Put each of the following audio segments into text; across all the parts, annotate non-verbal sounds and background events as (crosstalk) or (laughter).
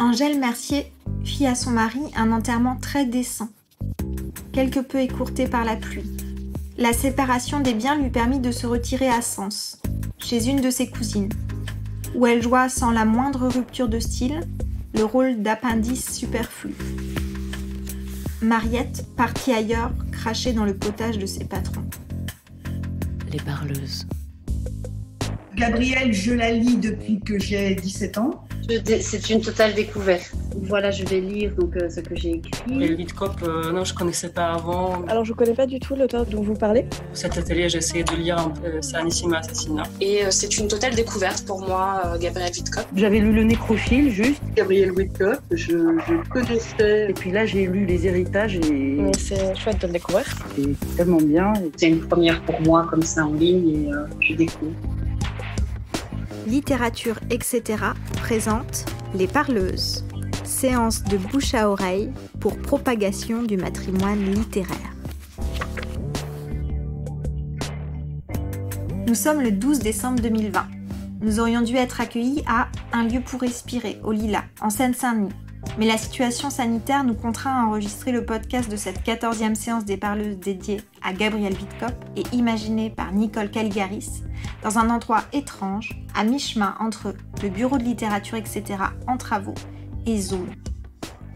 Angèle Mercier fit à son mari un enterrement très décent, quelque peu écourté par la pluie. La séparation des biens lui permit de se retirer à Sens, chez une de ses cousines, où elle joua sans la moindre rupture de style le rôle d'appendice superflu. Mariette partit ailleurs crachée dans le potage de ses patrons. Les parleuses. Gabrielle, je la lis depuis que j'ai 17 ans. C'est une totale découverte. Voilà, je vais lire donc euh, ce que j'ai écrit. Gabriel euh, non, je connaissais pas avant. Alors, je connais pas du tout l'auteur dont vous parlez. Cet atelier, j'ai essayé de lire un peu Sanissima Assassinat. Et euh, c'est une totale découverte pour moi, Gabriel Lidcop. J'avais lu Le Nécrophile, juste. Gabriel Lidcop, je, je, connaissais. Et puis là, j'ai lu Les Héritages et. C'est chouette de le découvrir. C'est tellement bien. C'est une première pour moi, comme ça en ligne, et je découvre littérature, etc. présente Les Parleuses, séance de bouche à oreille pour propagation du matrimoine littéraire. Nous sommes le 12 décembre 2020. Nous aurions dû être accueillis à Un lieu pour respirer, au Lila, en Seine-Saint-Denis. Mais la situation sanitaire nous contraint à enregistrer le podcast de cette 14e séance des parleuses dédiée à Gabriel Witkop et imaginée par Nicole Calgaris dans un endroit étrange, à mi-chemin entre le bureau de littérature, etc., en travaux, et Zoom.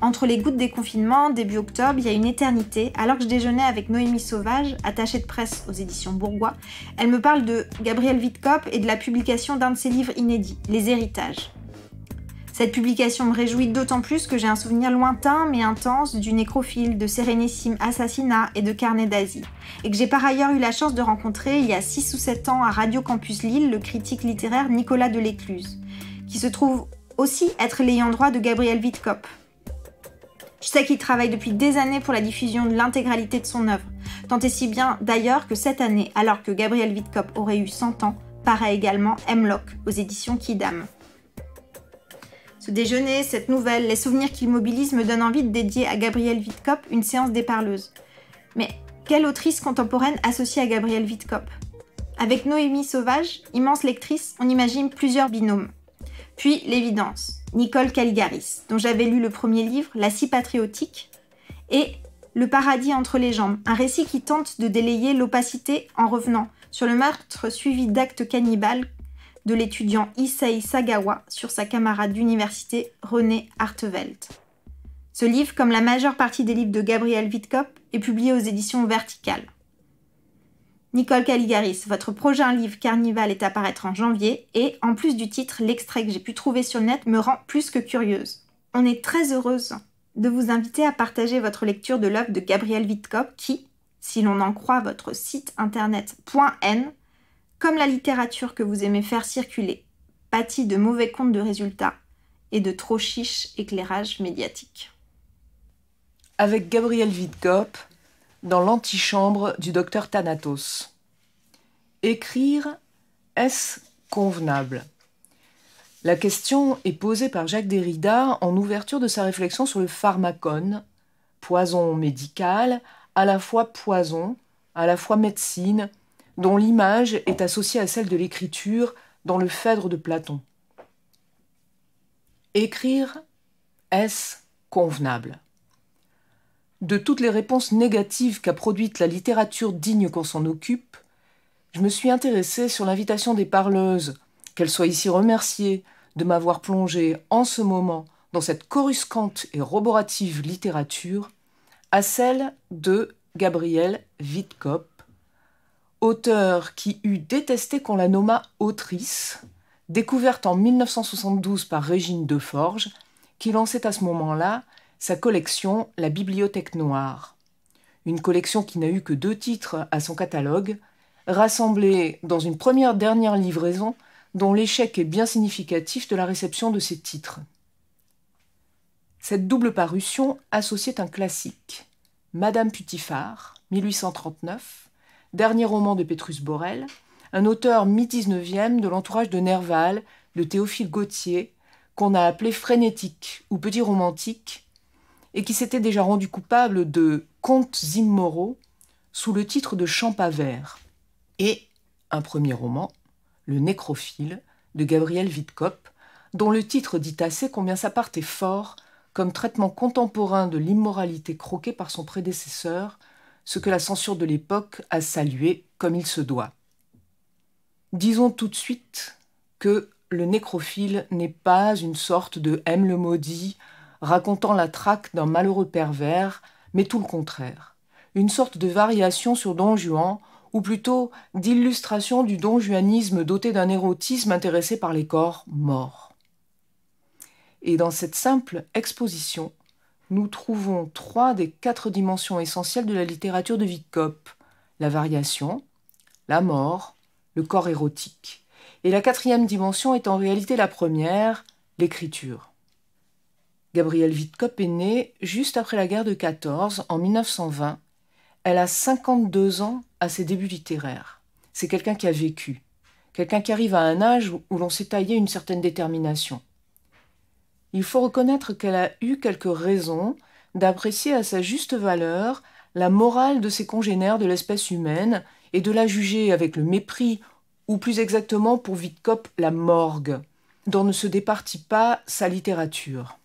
Entre les gouttes des confinements, début octobre, il y a une éternité, alors que je déjeunais avec Noémie Sauvage, attachée de presse aux éditions Bourgois, elle me parle de Gabriel Witkop et de la publication d'un de ses livres inédits, Les Héritages. Cette publication me réjouit d'autant plus que j'ai un souvenir lointain mais intense du nécrophile, de Sérénissime Assassinat et de Carnet d'Asie, et que j'ai par ailleurs eu la chance de rencontrer il y a 6 ou 7 ans à Radio Campus Lille le critique littéraire Nicolas Delécluse, qui se trouve aussi être l'ayant droit de Gabriel Wittkopf. Je sais qu'il travaille depuis des années pour la diffusion de l'intégralité de son œuvre, tant et si bien d'ailleurs que cette année, alors que Gabriel Wittkopf aurait eu 100 ans, paraît également Hemlock aux éditions Kidam. Ce déjeuner, cette nouvelle, les souvenirs qu'il mobilise me donnent envie de dédier à Gabrielle Witkop une séance des parleuses. Mais quelle autrice contemporaine associée à Gabrielle Witkop Avec Noémie Sauvage, immense lectrice, on imagine plusieurs binômes. Puis l'évidence, Nicole Caligaris, dont j'avais lu le premier livre, La scie patriotique, et Le paradis entre les jambes, un récit qui tente de délayer l'opacité en revenant sur le meurtre suivi d'actes cannibales de l'étudiant Issei Sagawa sur sa camarade d'université René Artevelde. Ce livre, comme la majeure partie des livres de Gabriel Witkop, est publié aux éditions Verticales. Nicole Caligaris, votre prochain livre Carnival est à paraître en janvier et, en plus du titre, l'extrait que j'ai pu trouver sur le net me rend plus que curieuse. On est très heureuse de vous inviter à partager votre lecture de l'œuvre de Gabriel Witkop qui, si l'on en croit votre site internet comme la littérature que vous aimez faire circuler, pâtit de mauvais comptes de résultats et de trop chiches éclairages médiatiques. Avec Gabriel Vidkop, dans l'antichambre du docteur Thanatos. Écrire, est-ce convenable La question est posée par Jacques Derrida en ouverture de sa réflexion sur le pharmacone, poison médical, à la fois poison, à la fois médecine, dont l'image est associée à celle de l'écriture dans le Phèdre de Platon. Écrire, est-ce convenable De toutes les réponses négatives qu'a produites la littérature digne qu'on s'en occupe, je me suis intéressée sur l'invitation des parleuses, qu'elles soient ici remerciées de m'avoir plongé en ce moment dans cette coruscante et roborative littérature, à celle de Gabriel Witkop, auteur qui eût détesté qu'on la nommât autrice, découverte en 1972 par Régine Deforges, qui lançait à ce moment-là sa collection La Bibliothèque Noire. Une collection qui n'a eu que deux titres à son catalogue, rassemblée dans une première dernière livraison dont l'échec est bien significatif de la réception de ces titres. Cette double parution associait un classique, Madame Putifard, 1839, dernier roman de Petrus Borel, un auteur mi-19e de l'entourage de Nerval, de Théophile Gautier, qu'on a appelé frénétique ou petit romantique, et qui s'était déjà rendu coupable de Contes immoraux sous le titre de Champavert. et un premier roman, Le Nécrophile, de Gabriel Vidkop, dont le titre dit assez combien sa part est fort comme traitement contemporain de l'immoralité croquée par son prédécesseur ce que la censure de l'époque a salué comme il se doit. Disons tout de suite que le nécrophile n'est pas une sorte de M le maudit racontant la traque d'un malheureux pervers, mais tout le contraire. Une sorte de variation sur Don Juan, ou plutôt d'illustration du don juanisme doté d'un érotisme intéressé par les corps morts. Et dans cette simple exposition, nous trouvons trois des quatre dimensions essentielles de la littérature de Wittkop. la variation, la mort, le corps érotique. Et la quatrième dimension est en réalité la première, l'écriture. Gabrielle Wittkop est née juste après la guerre de 14, en 1920. Elle a 52 ans à ses débuts littéraires. C'est quelqu'un qui a vécu, quelqu'un qui arrive à un âge où l'on s'est taillé une certaine détermination il faut reconnaître qu'elle a eu quelques raisons d'apprécier à sa juste valeur la morale de ses congénères de l'espèce humaine et de la juger avec le mépris, ou plus exactement pour Vidkop la morgue, dont ne se départit pas sa littérature.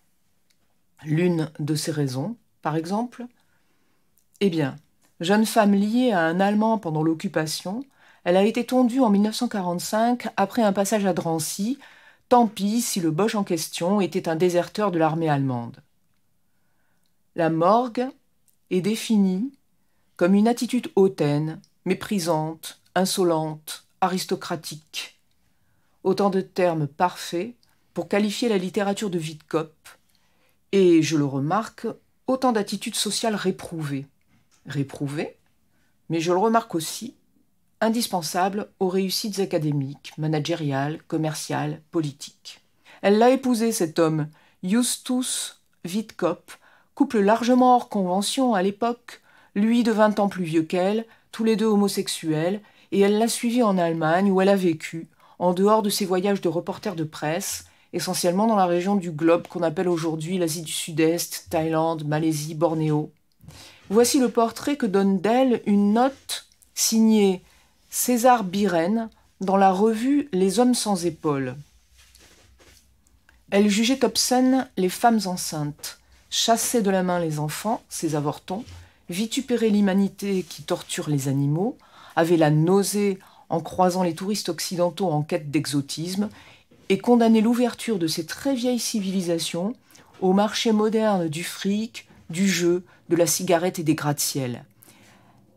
L'une de ces raisons, par exemple Eh bien, jeune femme liée à un Allemand pendant l'occupation, elle a été tondue en 1945 après un passage à Drancy Tant pis si le Boche en question était un déserteur de l'armée allemande. La morgue est définie comme une attitude hautaine, méprisante, insolente, aristocratique. Autant de termes parfaits pour qualifier la littérature de Vidkop, et, je le remarque, autant d'attitudes sociales réprouvées. Réprouvées, mais je le remarque aussi, indispensable aux réussites académiques, managériales, commerciales, politiques. Elle l'a épousé, cet homme, Justus Witkop, couple largement hors convention à l'époque, lui de 20 ans plus vieux qu'elle, tous les deux homosexuels, et elle l'a suivi en Allemagne où elle a vécu, en dehors de ses voyages de reporter de presse, essentiellement dans la région du globe qu'on appelle aujourd'hui l'Asie du Sud-Est, Thaïlande, Malaisie, Bornéo. Voici le portrait que donne d'elle une note signée César Biren dans la revue Les Hommes sans épaules. Elle jugeait obscène les femmes enceintes, chassait de la main les enfants, ses avortons, vitupérait l'humanité qui torture les animaux, avait la nausée en croisant les touristes occidentaux en quête d'exotisme et condamnait l'ouverture de ces très vieilles civilisations au marché moderne du fric, du jeu, de la cigarette et des gratte-ciels.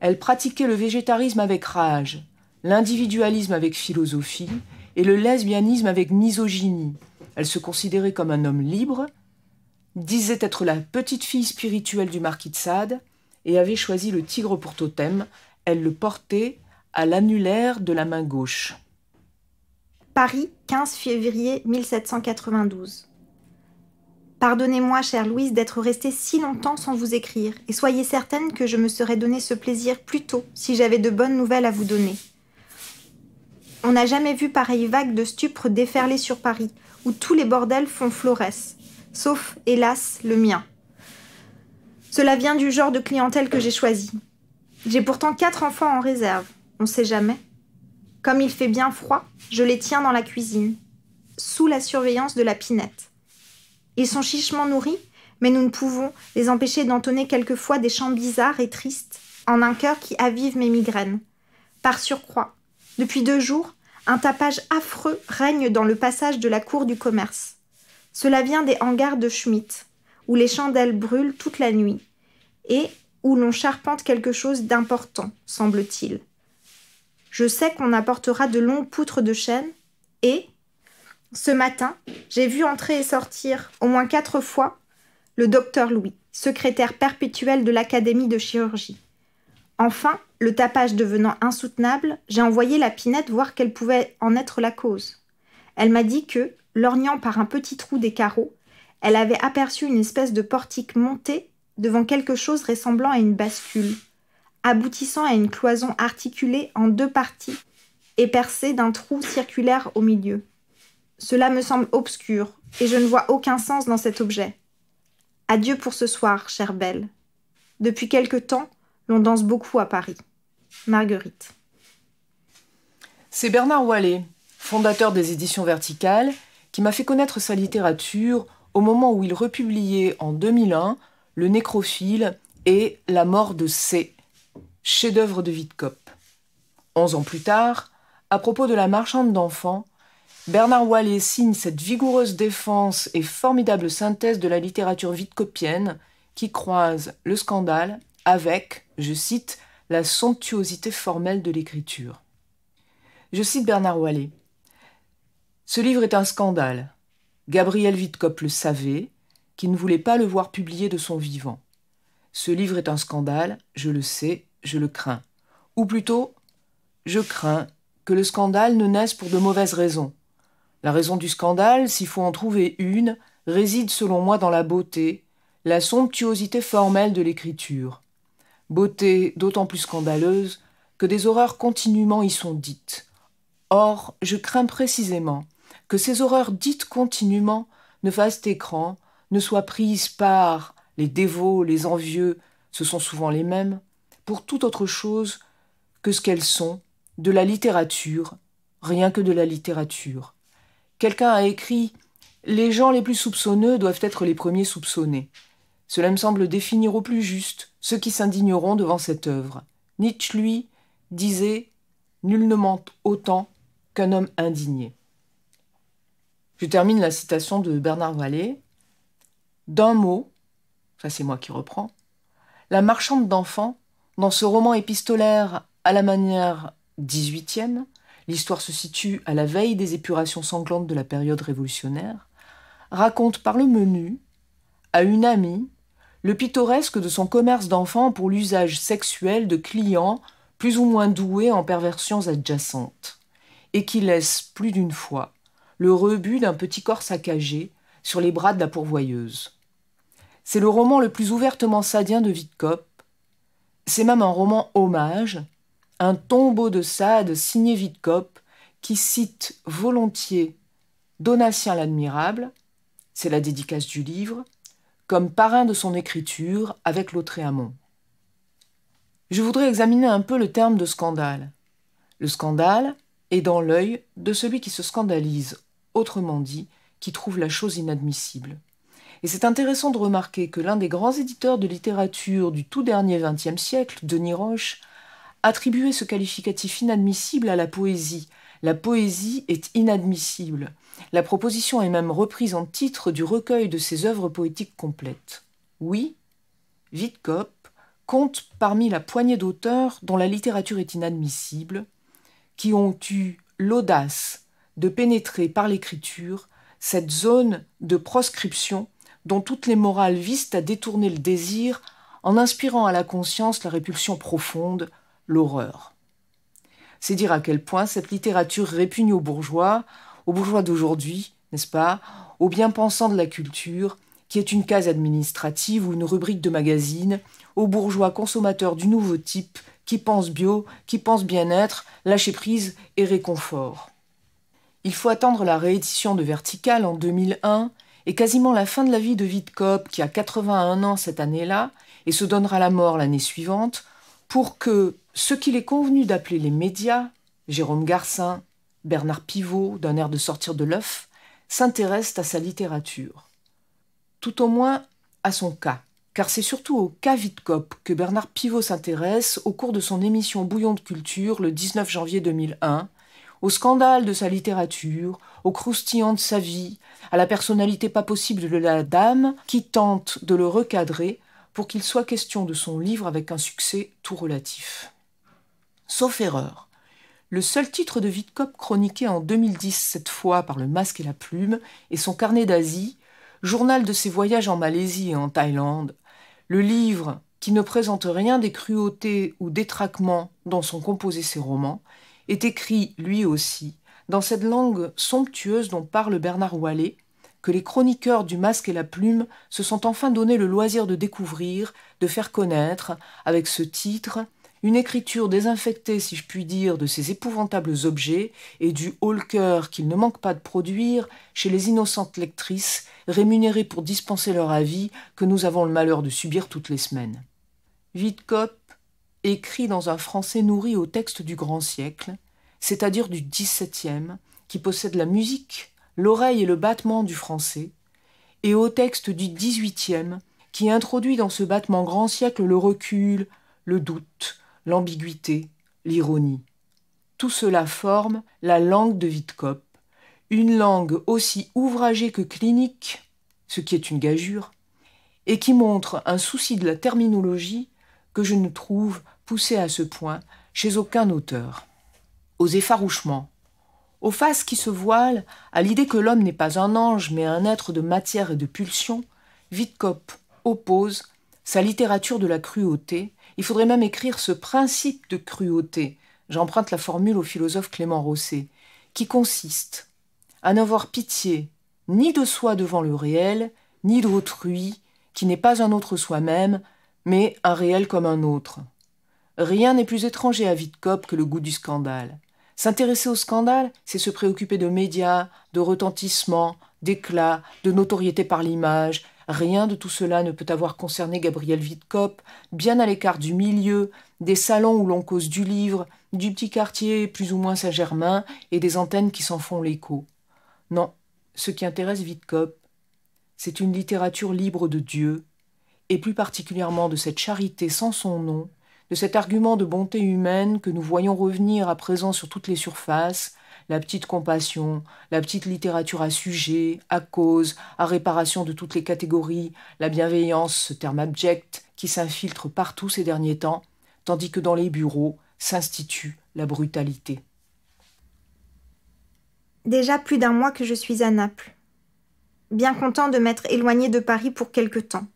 Elle pratiquait le végétarisme avec rage, l'individualisme avec philosophie et le lesbianisme avec misogynie. Elle se considérait comme un homme libre, disait être la petite fille spirituelle du marquis de Sade et avait choisi le tigre pour totem. Elle le portait à l'annulaire de la main gauche. Paris, 15 février 1792. Pardonnez-moi, chère Louise, d'être restée si longtemps sans vous écrire, et soyez certaine que je me serais donné ce plaisir plus tôt si j'avais de bonnes nouvelles à vous donner. On n'a jamais vu pareille vague de stupre déferler sur Paris, où tous les bordels font floresse, sauf, hélas, le mien. Cela vient du genre de clientèle que j'ai choisi. J'ai pourtant quatre enfants en réserve, on sait jamais. Comme il fait bien froid, je les tiens dans la cuisine, sous la surveillance de la pinette. Ils sont chichement nourris, mais nous ne pouvons les empêcher d'entonner quelquefois des chants bizarres et tristes, en un cœur qui avive mes migraines. Par surcroît, depuis deux jours, un tapage affreux règne dans le passage de la cour du commerce. Cela vient des hangars de Schmitt, où les chandelles brûlent toute la nuit, et où l'on charpente quelque chose d'important, semble-t-il. Je sais qu'on apportera de longues poutres de chêne, et, ce matin, j'ai vu entrer et sortir au moins quatre fois le docteur Louis, secrétaire perpétuel de l'Académie de chirurgie. Enfin, le tapage devenant insoutenable, j'ai envoyé la pinette voir quelle pouvait en être la cause. Elle m'a dit que, lorgnant par un petit trou des carreaux, elle avait aperçu une espèce de portique montée devant quelque chose ressemblant à une bascule, aboutissant à une cloison articulée en deux parties et percée d'un trou circulaire au milieu. Cela me semble obscur, et je ne vois aucun sens dans cet objet. Adieu pour ce soir, chère Belle. Depuis quelque temps, l'on danse beaucoup à Paris. Marguerite. C'est Bernard Wallet, fondateur des éditions verticales, qui m'a fait connaître sa littérature au moment où il republiait en 2001 Le nécrophile et La mort de C, chef-d'œuvre de Vitkopp. Onze ans plus tard, à propos de la marchande d'enfants, Bernard Wallet signe cette vigoureuse défense et formidable synthèse de la littérature vitcopienne qui croise le scandale avec, je cite, la somptuosité formelle de l'écriture. Je cite Bernard Wallet. Ce livre est un scandale. Gabriel Vidcop le savait, qui ne voulait pas le voir publié de son vivant. Ce livre est un scandale, je le sais, je le crains. Ou plutôt, je crains que le scandale ne naisse pour de mauvaises raisons, la raison du scandale, s'il faut en trouver une, réside selon moi dans la beauté, la somptuosité formelle de l'écriture. Beauté d'autant plus scandaleuse que des horreurs continuellement y sont dites. Or, je crains précisément que ces horreurs dites continuellement ne fassent écran, ne soient prises par les dévots, les envieux, ce sont souvent les mêmes, pour toute autre chose que ce qu'elles sont, de la littérature, rien que de la littérature. Quelqu'un a écrit Les gens les plus soupçonneux doivent être les premiers soupçonnés. Cela me semble définir au plus juste ceux qui s'indigneront devant cette œuvre. Nietzsche, lui, disait Nul ne ment autant qu'un homme indigné. Je termine la citation de Bernard Vallée. D'un mot, ça c'est moi qui reprends, la marchande d'enfants, dans ce roman épistolaire à la manière 18e, l'histoire se situe à la veille des épurations sanglantes de la période révolutionnaire, raconte par le menu, à une amie, le pittoresque de son commerce d'enfants pour l'usage sexuel de clients plus ou moins doués en perversions adjacentes, et qui laisse plus d'une fois le rebut d'un petit corps saccagé sur les bras de la pourvoyeuse. C'est le roman le plus ouvertement sadien de Vidkop. C'est même un roman hommage un tombeau de Sade signé Vidocq qui cite volontiers Donatien l'Admirable, c'est la dédicace du livre, comme parrain de son écriture avec Lautréamont. Je voudrais examiner un peu le terme de scandale. Le scandale est dans l'œil de celui qui se scandalise, autrement dit, qui trouve la chose inadmissible. Et c'est intéressant de remarquer que l'un des grands éditeurs de littérature du tout dernier XXe siècle, Denis Roche, Attribuer ce qualificatif inadmissible à la poésie. La poésie est inadmissible. La proposition est même reprise en titre du recueil de ses œuvres poétiques complètes. Oui, Wittkop compte parmi la poignée d'auteurs dont la littérature est inadmissible, qui ont eu l'audace de pénétrer par l'écriture cette zone de proscription dont toutes les morales visent à détourner le désir en inspirant à la conscience la répulsion profonde l'horreur. C'est dire à quel point cette littérature répugne aux bourgeois, aux bourgeois d'aujourd'hui, n'est-ce pas, aux bien-pensants de la culture, qui est une case administrative ou une rubrique de magazine, aux bourgeois consommateurs du nouveau type, qui pensent bio, qui pensent bien-être, lâcher prise et réconfort. Il faut attendre la réédition de Vertical en 2001 et quasiment la fin de la vie de Vidkop, qui a 81 ans cette année-là et se donnera la mort l'année suivante, pour que, ce qu'il est convenu d'appeler les médias, Jérôme Garcin, Bernard Pivot, d'un air de sortir de l'œuf, s'intéressent à sa littérature. Tout au moins à son cas, car c'est surtout au cas Vidcop que Bernard Pivot s'intéresse au cours de son émission Bouillon de culture le 19 janvier 2001, au scandale de sa littérature, au croustillant de sa vie, à la personnalité pas possible de la dame qui tente de le recadrer pour qu'il soit question de son livre avec un succès tout relatif sauf erreur. Le seul titre de Vidcop chroniqué en 2010 cette fois par le Masque et la Plume et son carnet d'Asie, journal de ses voyages en Malaisie et en Thaïlande, le livre qui ne présente rien des cruautés ou détraquements dont sont composés ses romans, est écrit lui aussi dans cette langue somptueuse dont parle Bernard Wallet, que les chroniqueurs du masque et la plume se sont enfin donné le loisir de découvrir, de faire connaître, avec ce titre une écriture désinfectée, si je puis dire, de ces épouvantables objets et du haut-le-cœur qu'il ne manque pas de produire chez les innocentes lectrices, rémunérées pour dispenser leur avis que nous avons le malheur de subir toutes les semaines. Vidcop écrit dans un français nourri au texte du grand siècle, c'est-à-dire du XVIIe, qui possède la musique, l'oreille et le battement du français, et au texte du XVIIIe, qui introduit dans ce battement grand siècle le recul, le doute, l'ambiguïté, l'ironie. Tout cela forme la langue de Witkop, une langue aussi ouvragée que clinique, ce qui est une gageure, et qui montre un souci de la terminologie que je ne trouve poussé à ce point chez aucun auteur. Aux effarouchements, aux faces qui se voilent à l'idée que l'homme n'est pas un ange mais un être de matière et de pulsion, Witkop oppose sa littérature de la cruauté il faudrait même écrire ce principe de cruauté, j'emprunte la formule au philosophe Clément Rosset, qui consiste à n'avoir pitié ni de soi devant le réel, ni d'autrui, qui n'est pas un autre soi-même, mais un réel comme un autre. Rien n'est plus étranger à Vidcop que le goût du scandale. S'intéresser au scandale, c'est se préoccuper de médias, de retentissements, d'éclats, de notoriété par l'image, Rien de tout cela ne peut avoir concerné Gabriel Vidkop, bien à l'écart du milieu, des salons où l'on cause du livre, du petit quartier plus ou moins Saint-Germain et des antennes qui s'en font l'écho. Non, ce qui intéresse Vidocq, c'est une littérature libre de Dieu, et plus particulièrement de cette charité sans son nom, de cet argument de bonté humaine que nous voyons revenir à présent sur toutes les surfaces, la petite compassion, la petite littérature à sujet, à cause, à réparation de toutes les catégories, la bienveillance, ce terme abject, qui s'infiltre partout ces derniers temps, tandis que dans les bureaux s'institue la brutalité. Déjà plus d'un mois que je suis à Naples. Bien content de m'être éloigné de Paris pour quelque temps.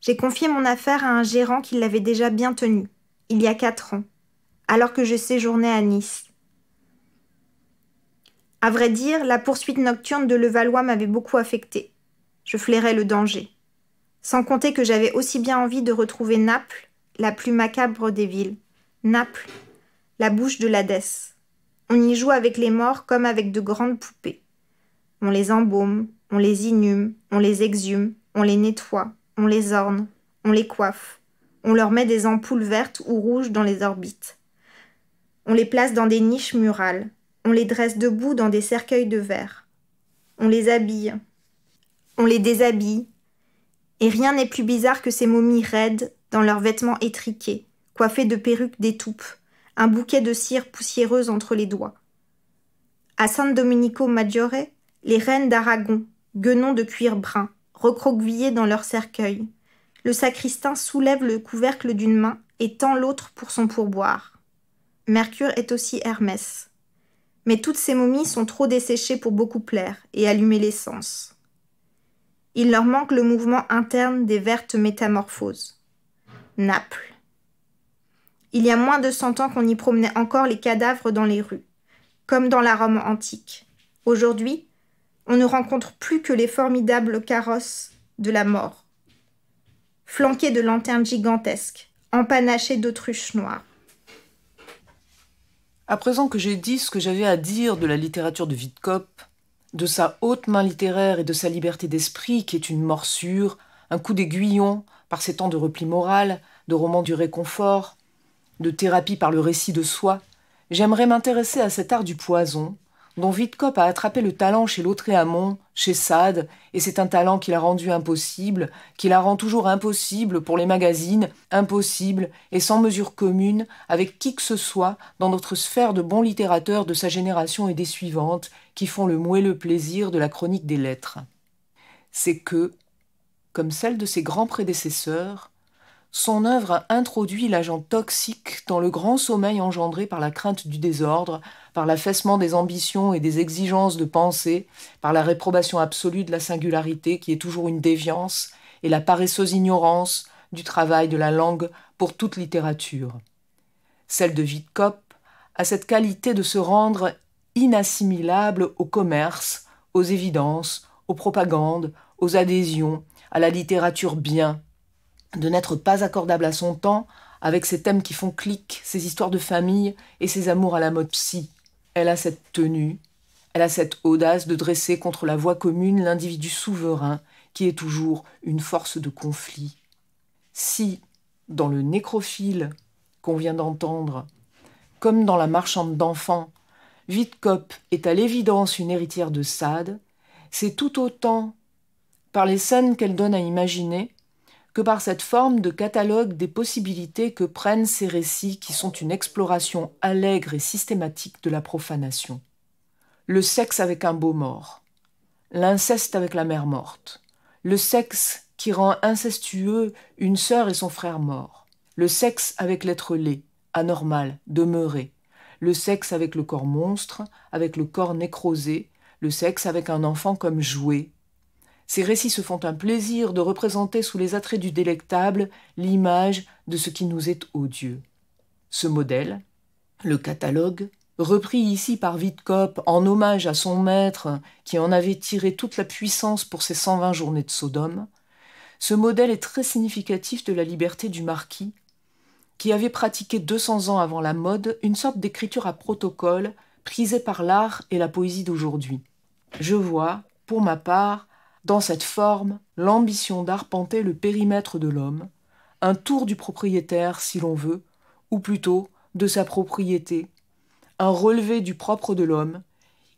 J'ai confié mon affaire à un gérant qui l'avait déjà bien tenue, il y a quatre ans, alors que je séjournais à Nice. À vrai dire, la poursuite nocturne de Levallois m'avait beaucoup affectée. Je flairais le danger. Sans compter que j'avais aussi bien envie de retrouver Naples, la plus macabre des villes. Naples, la bouche de l'Hadès. On y joue avec les morts comme avec de grandes poupées. On les embaume, on les inhume, on les exhume, on les nettoie, on les orne, on les coiffe, on leur met des ampoules vertes ou rouges dans les orbites. On les place dans des niches murales, on les dresse debout dans des cercueils de verre. On les habille. On les déshabille. Et rien n'est plus bizarre que ces momies raides dans leurs vêtements étriqués, coiffées de perruques d'étoupe, un bouquet de cire poussiéreuse entre les doigts. À San Domenico Maggiore, les reines d'Aragon, guenons de cuir brun, recroquevillées dans leurs cercueils, Le sacristain soulève le couvercle d'une main et tend l'autre pour son pourboire. Mercure est aussi Hermès. Mais toutes ces momies sont trop desséchées pour beaucoup plaire et allumer l'essence. Il leur manque le mouvement interne des vertes métamorphoses. Naples. Il y a moins de cent ans qu'on y promenait encore les cadavres dans les rues, comme dans la Rome antique. Aujourd'hui, on ne rencontre plus que les formidables carrosses de la mort, flanqués de lanternes gigantesques, empanachées d'autruches noires. À présent que j'ai dit ce que j'avais à dire de la littérature de Vidkop, de sa haute main littéraire et de sa liberté d'esprit qui est une morsure, un coup d'aiguillon par ses temps de repli moral, de romans du réconfort, de thérapie par le récit de soi, j'aimerais m'intéresser à cet art du poison, dont Vitkop a attrapé le talent chez Lautréamont, chez Sade, et c'est un talent qu'il a rendu impossible, qui la rend toujours impossible pour les magazines, impossible et sans mesure commune avec qui que ce soit dans notre sphère de bons littérateurs de sa génération et des suivantes, qui font le moelleux plaisir de la chronique des lettres. C'est que, comme celle de ses grands prédécesseurs, son œuvre a introduit l'agent toxique dans le grand sommeil engendré par la crainte du désordre, par l'affaissement des ambitions et des exigences de pensée, par la réprobation absolue de la singularité qui est toujours une déviance, et la paresseuse ignorance du travail de la langue pour toute littérature. Celle de Wittkop a cette qualité de se rendre inassimilable au commerce, aux évidences, aux propagandes, aux adhésions, à la littérature bien, de n'être pas accordable à son temps, avec ses thèmes qui font clic, ses histoires de famille et ses amours à la mode psy. Elle a cette tenue, elle a cette audace de dresser contre la voix commune l'individu souverain, qui est toujours une force de conflit. Si, dans le nécrophile qu'on vient d'entendre, comme dans la marchande d'enfants, Vidkop est à l'évidence une héritière de Sade, c'est tout autant, par les scènes qu'elle donne à imaginer, que par cette forme de catalogue des possibilités que prennent ces récits qui sont une exploration allègre et systématique de la profanation. Le sexe avec un beau mort, l'inceste avec la mère morte, le sexe qui rend incestueux une sœur et son frère mort, le sexe avec l'être laid, anormal, demeuré, le sexe avec le corps monstre, avec le corps nécrosé, le sexe avec un enfant comme jouet, ces récits se font un plaisir de représenter sous les attraits du délectable l'image de ce qui nous est odieux. Ce modèle, le catalogue, repris ici par Witkop en hommage à son maître qui en avait tiré toute la puissance pour ses 120 journées de Sodome, ce modèle est très significatif de la liberté du marquis, qui avait pratiqué 200 ans avant la mode une sorte d'écriture à protocole prisée par l'art et la poésie d'aujourd'hui. Je vois, pour ma part, dans cette forme, l'ambition d'arpenter le périmètre de l'homme, un tour du propriétaire si l'on veut, ou plutôt de sa propriété, un relevé du propre de l'homme,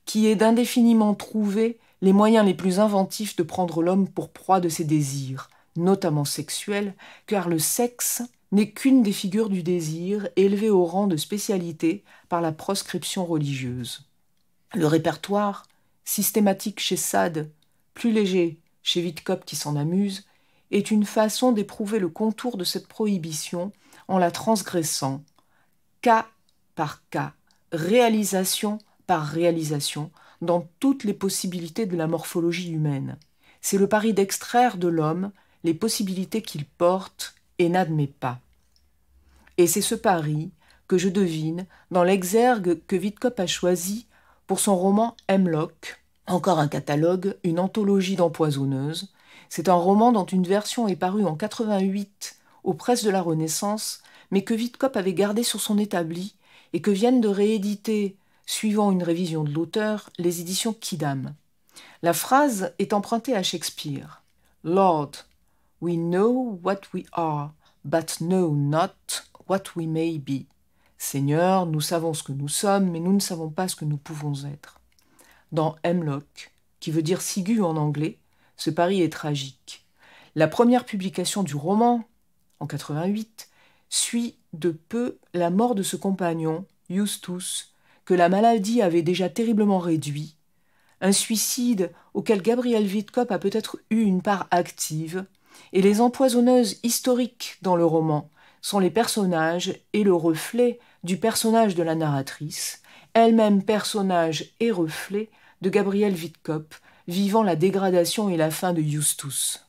qui est d'indéfiniment trouver les moyens les plus inventifs de prendre l'homme pour proie de ses désirs, notamment sexuels, car le sexe n'est qu'une des figures du désir élevée au rang de spécialité par la proscription religieuse. Le répertoire, systématique chez Sade plus léger, chez Wittkop qui s'en amuse, est une façon d'éprouver le contour de cette prohibition en la transgressant, cas par cas, réalisation par réalisation, dans toutes les possibilités de la morphologie humaine. C'est le pari d'extraire de l'homme les possibilités qu'il porte et n'admet pas. Et c'est ce pari que je devine dans l'exergue que Wittkop a choisi pour son roman Hemlock, encore un catalogue, une anthologie d'empoisonneuses. C'est un roman dont une version est parue en 88 aux presses de la Renaissance, mais que Vidcop avait gardé sur son établi et que viennent de rééditer, suivant une révision de l'auteur, les éditions Kidam. La phrase est empruntée à Shakespeare. Lord, we know what we are, but know not what we may be. Seigneur, nous savons ce que nous sommes, mais nous ne savons pas ce que nous pouvons être dans Hemlock, qui veut dire cigu » en anglais, ce pari est tragique. La première publication du roman, en 88, suit de peu la mort de ce compagnon, Justus, que la maladie avait déjà terriblement réduit, un suicide auquel Gabriel Wittkop a peut-être eu une part active, et les empoisonneuses historiques dans le roman sont les personnages et le reflet du personnage de la narratrice, elle-même personnage et reflet de Gabriel Witkop, vivant la dégradation et la fin de Justus.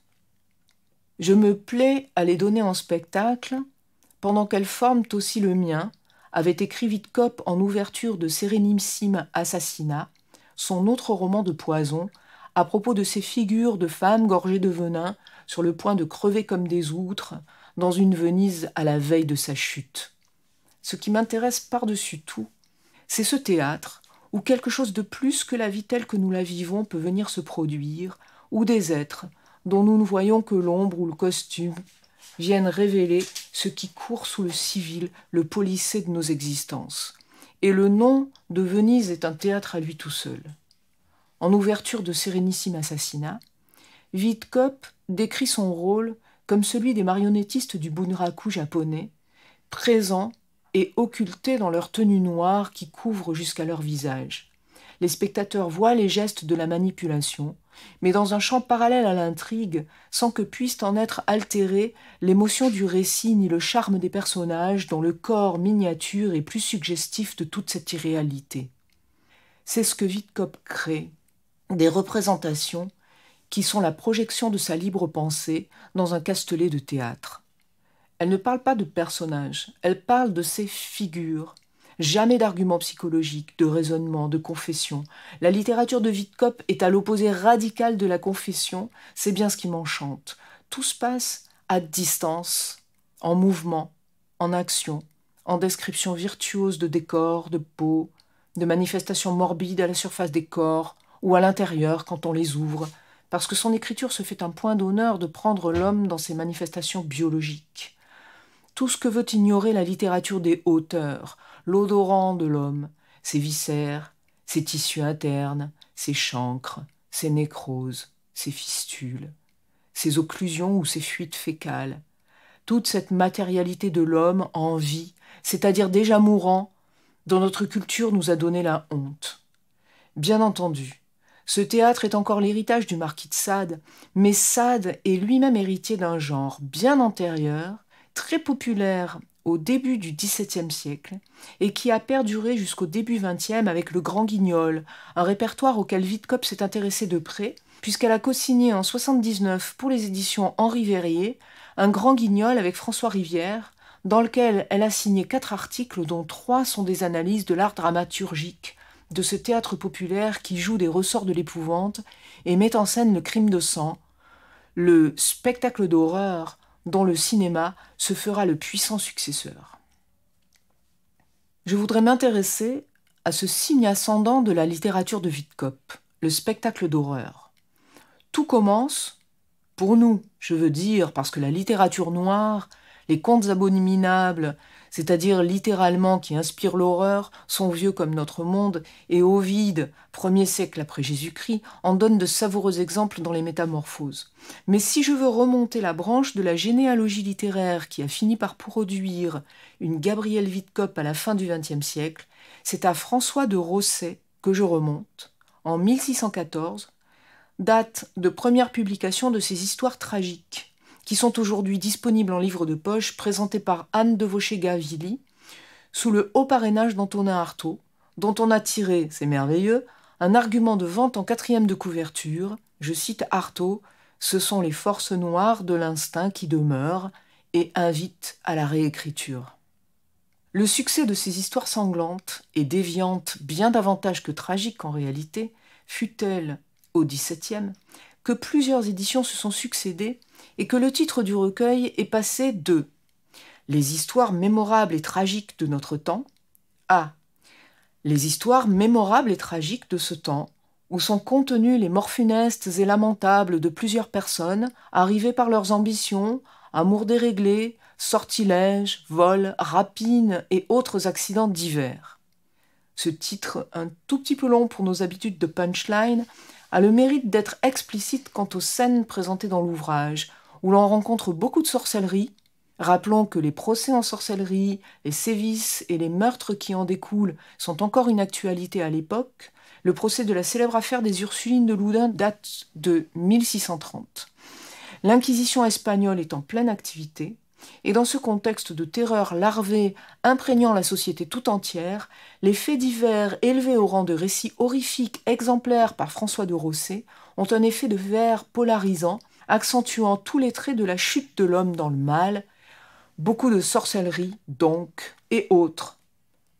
Je me plais à les donner en spectacle, pendant qu'elles forment aussi le mien, avait écrit Witkop en ouverture de sim Assassinat, son autre roman de poison, à propos de ces figures de femmes gorgées de venin, sur le point de crever comme des outres, dans une Venise à la veille de sa chute. Ce qui m'intéresse par-dessus tout, c'est ce théâtre ou quelque chose de plus que la vie telle que nous la vivons peut venir se produire, ou des êtres, dont nous ne voyons que l'ombre ou le costume, viennent révéler ce qui court sous le civil, le policé de nos existences. Et le nom de Venise est un théâtre à lui tout seul. En ouverture de Sérénissime Assassinat, Vidkop décrit son rôle comme celui des marionnettistes du bunraku japonais, présent et occultés dans leur tenue noire qui couvre jusqu'à leur visage. Les spectateurs voient les gestes de la manipulation, mais dans un champ parallèle à l'intrigue, sans que puissent en être altérées l'émotion du récit ni le charme des personnages dont le corps miniature est plus suggestif de toute cette irréalité. C'est ce que Witkop crée, des représentations qui sont la projection de sa libre pensée dans un castelet de théâtre. Elle ne parle pas de personnages, elle parle de ses figures. Jamais d'arguments psychologiques, de raisonnements, de confession. La littérature de Wittkop est à l'opposé radical de la confession, c'est bien ce qui m'enchante. Tout se passe à distance, en mouvement, en action, en description virtuose de décors, de peaux, de manifestations morbides à la surface des corps ou à l'intérieur quand on les ouvre, parce que son écriture se fait un point d'honneur de prendre l'homme dans ses manifestations biologiques tout ce que veut ignorer la littérature des hauteurs, l'odorant de l'homme, ses viscères, ses tissus internes, ses chancres, ses nécroses, ses fistules, ses occlusions ou ses fuites fécales, toute cette matérialité de l'homme en vie, c'est-à-dire déjà mourant, dont notre culture nous a donné la honte. Bien entendu, ce théâtre est encore l'héritage du marquis de Sade, mais Sade est lui-même héritier d'un genre bien antérieur très populaire au début du XVIIe siècle et qui a perduré jusqu'au début XXe avec Le Grand Guignol, un répertoire auquel Wittkop s'est intéressé de près, puisqu'elle a co-signé en 79 pour les éditions Henri Verrier un Grand Guignol avec François Rivière, dans lequel elle a signé quatre articles dont trois sont des analyses de l'art dramaturgique de ce théâtre populaire qui joue des ressorts de l'épouvante et met en scène le crime de sang, le spectacle d'horreur dont le cinéma se fera le puissant successeur. Je voudrais m'intéresser à ce signe ascendant de la littérature de Vidkop, le spectacle d'horreur. Tout commence, pour nous, je veux dire, parce que la littérature noire, les contes abominables, c'est-à-dire littéralement qui inspire l'horreur, sont vieux comme notre monde, et Ovide, premier siècle après Jésus-Christ, en donne de savoureux exemples dans les Métamorphoses. Mais si je veux remonter la branche de la généalogie littéraire qui a fini par produire une Gabrielle Wittkop à la fin du XXe siècle, c'est à François de Rosset que je remonte, en 1614, date de première publication de ses histoires tragiques qui sont aujourd'hui disponibles en livre de poche, présentés par Anne de vauché villy sous le haut parrainage d'Antonin Artaud, dont on a tiré, c'est merveilleux, un argument de vente en quatrième de couverture. Je cite Artaud Ce sont les forces noires de l'instinct qui demeurent et invitent à la réécriture. Le succès de ces histoires sanglantes et déviantes, bien davantage que tragiques en réalité, fut-elle, au XVIIe, que plusieurs éditions se sont succédées et que le titre du recueil est passé de Les histoires mémorables et tragiques de notre temps à Les histoires mémorables et tragiques de ce temps où sont contenus les morts funestes et lamentables de plusieurs personnes arrivées par leurs ambitions, amours déréglés, sortilèges, vols, rapines et autres accidents divers. Ce titre, un tout petit peu long pour nos habitudes de punchline, a le mérite d'être explicite quant aux scènes présentées dans l'ouvrage, où l'on rencontre beaucoup de sorcellerie. Rappelons que les procès en sorcellerie, les sévices et les meurtres qui en découlent sont encore une actualité à l'époque. Le procès de la célèbre affaire des Ursulines de Loudun date de 1630. L'Inquisition espagnole est en pleine activité, et dans ce contexte de terreur larvée imprégnant la société tout entière, les faits divers élevés au rang de récits horrifiques exemplaires par François de Rosset ont un effet de verre polarisant, accentuant tous les traits de la chute de l'homme dans le mal, beaucoup de sorcellerie donc, et autres.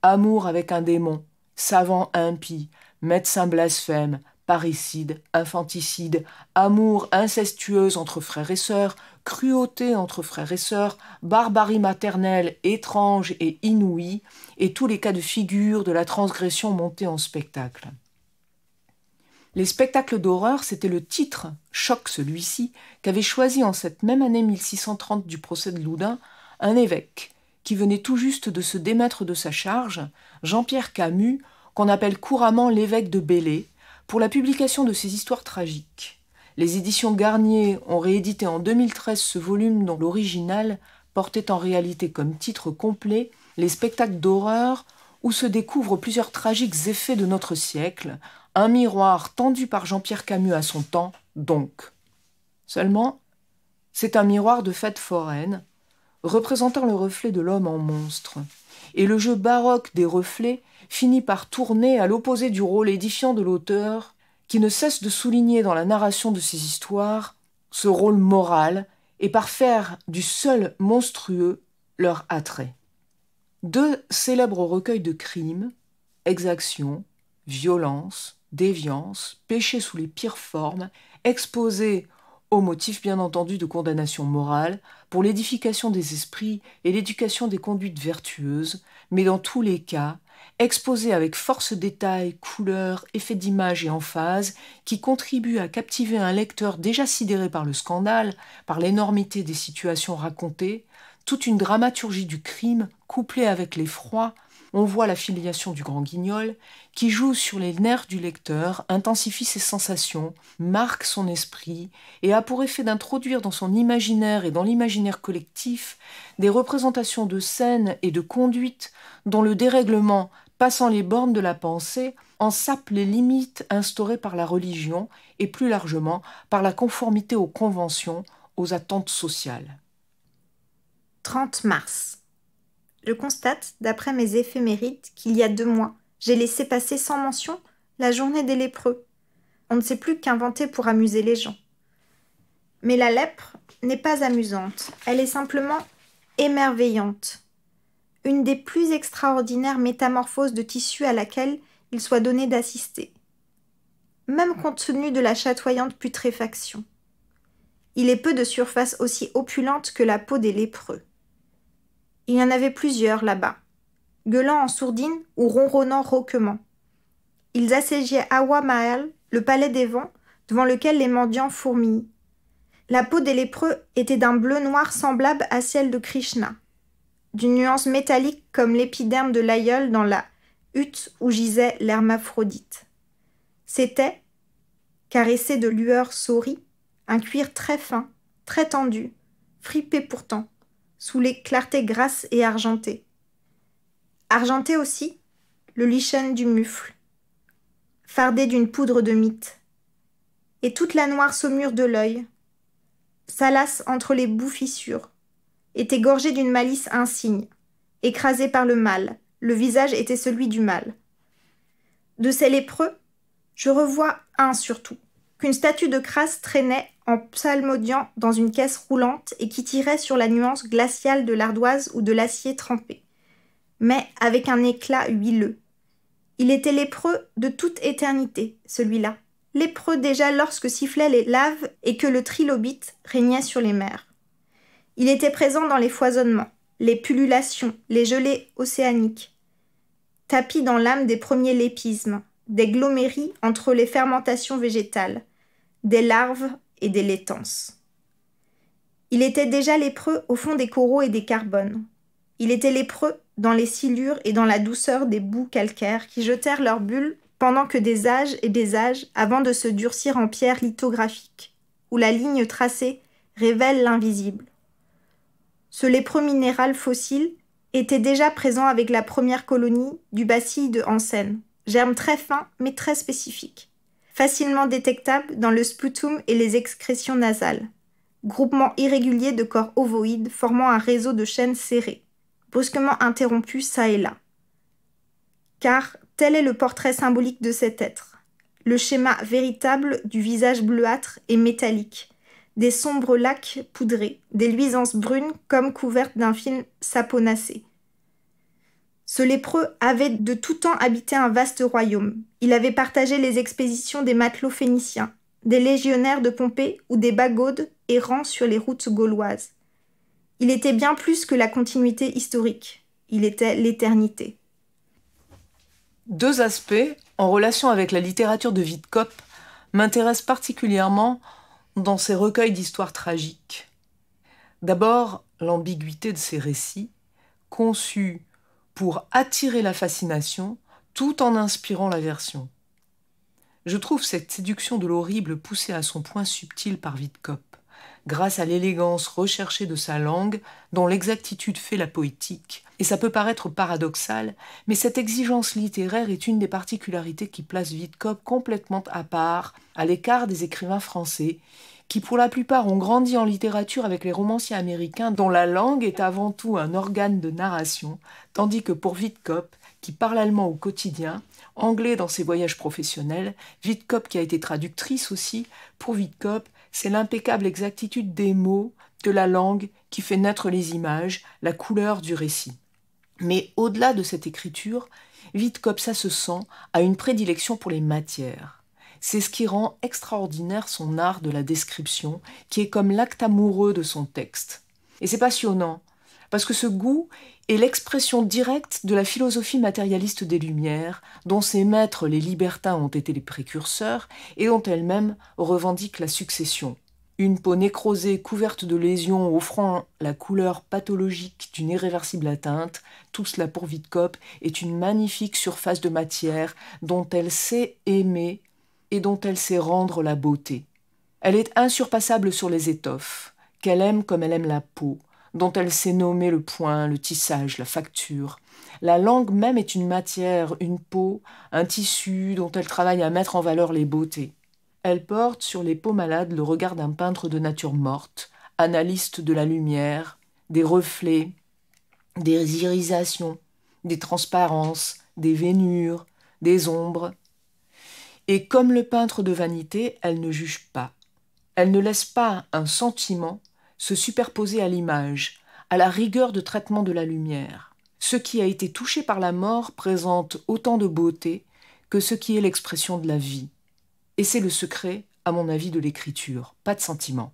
Amour avec un démon, savant impie, médecin blasphème, parricide, infanticide, amour incestueux entre frères et sœurs, cruauté entre frères et sœurs, barbarie maternelle étrange et inouïe, et tous les cas de figure de la transgression montée en spectacle. Les spectacles d'horreur, c'était le titre, choc celui-ci, qu'avait choisi en cette même année 1630 du procès de Loudun un évêque qui venait tout juste de se démettre de sa charge, Jean-Pierre Camus, qu'on appelle couramment l'évêque de Bélé, pour la publication de ses histoires tragiques. Les éditions Garnier ont réédité en 2013 ce volume dont l'original portait en réalité comme titre complet les spectacles d'horreur où se découvrent plusieurs tragiques effets de notre siècle, un miroir tendu par Jean-Pierre Camus à son temps, donc. Seulement, c'est un miroir de fête foraine, représentant le reflet de l'homme en monstre, et le jeu baroque des reflets finit par tourner à l'opposé du rôle édifiant de l'auteur qui ne cessent de souligner dans la narration de ces histoires ce rôle moral et par faire du seul monstrueux leur attrait. Deux célèbres recueils de crimes, exactions, violences, déviances, péchés sous les pires formes, exposés au motif bien entendu de condamnation morale, pour l'édification des esprits et l'éducation des conduites vertueuses, mais dans tous les cas exposé avec force détail, couleurs, effets d'image et emphase, qui contribue à captiver un lecteur déjà sidéré par le scandale, par l'énormité des situations racontées, toute une dramaturgie du crime couplée avec l'effroi, on voit la filiation du grand guignol, qui joue sur les nerfs du lecteur, intensifie ses sensations, marque son esprit, et a pour effet d'introduire dans son imaginaire et dans l'imaginaire collectif des représentations de scènes et de conduites dont le dérèglement passant les bornes de la pensée, en sape les limites instaurées par la religion et plus largement par la conformité aux conventions, aux attentes sociales. 30 mars je constate, d'après mes éphémérides, qu'il y a deux mois, j'ai laissé passer sans mention la journée des lépreux. On ne sait plus qu'inventer pour amuser les gens. Mais la lèpre n'est pas amusante, elle est simplement émerveillante. Une des plus extraordinaires métamorphoses de tissu à laquelle il soit donné d'assister. Même compte tenu de la chatoyante putréfaction. Il est peu de surface aussi opulente que la peau des lépreux. Il y en avait plusieurs là-bas, gueulant en sourdine ou ronronnant rauquement. Ils asségeaient Awa le palais des vents, devant lequel les mendiants fourmillent. La peau des lépreux était d'un bleu noir semblable à celle de Krishna, d'une nuance métallique comme l'épiderme de l'aïeul dans la hutte où gisait l'hermaphrodite. C'était, caressé de lueurs souris, un cuir très fin, très tendu, fripé pourtant, sous les clartés grasses et argentées. Argenté aussi, le lichen du mufle, fardé d'une poudre de mythe, et toute la noire saumure de l'œil, salasse entre les bouts fissures, était gorgée d'une malice insigne, écrasée par le mal, le visage était celui du mal. De ces lépreux, je revois un surtout, qu'une statue de Crasse traînait en psalmodiant dans une caisse roulante et qui tirait sur la nuance glaciale de l'ardoise ou de l'acier trempé, mais avec un éclat huileux. Il était lépreux de toute éternité, celui-là, lépreux déjà lorsque sifflaient les laves et que le trilobite régnait sur les mers. Il était présent dans les foisonnements, les pullulations, les gelées océaniques, tapis dans l'âme des premiers lépismes, des gloméries entre les fermentations végétales, des larves et des laitances. Il était déjà lépreux au fond des coraux et des carbones. Il était lépreux dans les silures et dans la douceur des boues calcaires qui jetèrent leurs bulles pendant que des âges et des âges avant de se durcir en pierre lithographique, où la ligne tracée révèle l'invisible. Ce lépreux minéral fossile était déjà présent avec la première colonie du bacille de Hansen, Germe très fin, mais très spécifique. facilement détectable dans le sputum et les excrétions nasales, groupement irrégulier de corps ovoïdes formant un réseau de chaînes serrées, brusquement interrompus ça et là. Car tel est le portrait symbolique de cet être, le schéma véritable du visage bleuâtre et métallique, des sombres lacs poudrés, des luisances brunes comme couvertes d'un film saponacé ce lépreux avait de tout temps habité un vaste royaume. Il avait partagé les expéditions des matelots phéniciens, des légionnaires de Pompée ou des bagaudes errant sur les routes gauloises. Il était bien plus que la continuité historique, il était l'éternité. Deux aspects, en relation avec la littérature de Witkop, m'intéressent particulièrement dans ses recueils d'histoires tragiques. D'abord, l'ambiguïté de ses récits, conçus pour attirer la fascination tout en inspirant l'aversion. Je trouve cette séduction de l'horrible poussée à son point subtil par Vidkop, grâce à l'élégance recherchée de sa langue, dont l'exactitude fait la poétique, et ça peut paraître paradoxal, mais cette exigence littéraire est une des particularités qui place Vidocq complètement à part, à l'écart des écrivains français, qui pour la plupart ont grandi en littérature avec les romanciers américains dont la langue est avant tout un organe de narration, tandis que pour Wittkop, qui parle allemand au quotidien, anglais dans ses voyages professionnels, Wittkop, qui a été traductrice aussi, pour Witkop, c'est l'impeccable exactitude des mots, de la langue qui fait naître les images, la couleur du récit. Mais au-delà de cette écriture, Wittkop ça se sent, a une prédilection pour les matières. C'est ce qui rend extraordinaire son art de la description, qui est comme l'acte amoureux de son texte. Et c'est passionnant, parce que ce goût est l'expression directe de la philosophie matérialiste des Lumières, dont ses maîtres les libertins ont été les précurseurs et dont elles même revendique la succession. Une peau nécrosée couverte de lésions offrant la couleur pathologique d'une irréversible atteinte, tout cela pour Vidcop, est une magnifique surface de matière dont elle sait aimer et dont elle sait rendre la beauté. Elle est insurpassable sur les étoffes, qu'elle aime comme elle aime la peau, dont elle sait nommer le point, le tissage, la facture. La langue même est une matière, une peau, un tissu dont elle travaille à mettre en valeur les beautés. Elle porte sur les peaux malades le regard d'un peintre de nature morte, analyste de la lumière, des reflets, des irisations, des transparences, des vénures, des ombres, et comme le peintre de vanité, elle ne juge pas. Elle ne laisse pas un sentiment se superposer à l'image, à la rigueur de traitement de la lumière. Ce qui a été touché par la mort présente autant de beauté que ce qui est l'expression de la vie. Et c'est le secret, à mon avis, de l'écriture, pas de sentiment.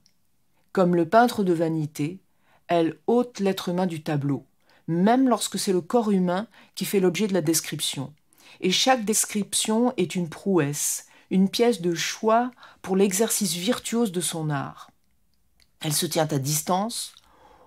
Comme le peintre de vanité, elle ôte l'être humain du tableau, même lorsque c'est le corps humain qui fait l'objet de la description et chaque description est une prouesse, une pièce de choix pour l'exercice virtuose de son art. Elle se tient à distance,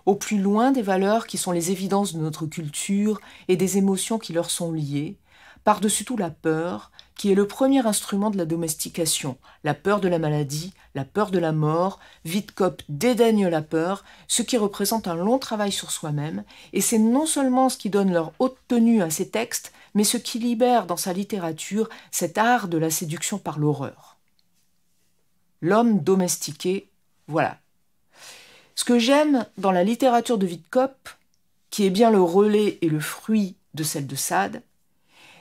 au plus loin des valeurs qui sont les évidences de notre culture et des émotions qui leur sont liées, par-dessus tout la peur, qui est le premier instrument de la domestication. La peur de la maladie, la peur de la mort, Witkop dédaigne la peur, ce qui représente un long travail sur soi-même, et c'est non seulement ce qui donne leur haute tenue à ses textes, mais ce qui libère dans sa littérature cet art de la séduction par l'horreur. L'homme domestiqué, voilà. Ce que j'aime dans la littérature de Witkop, qui est bien le relais et le fruit de celle de Sade,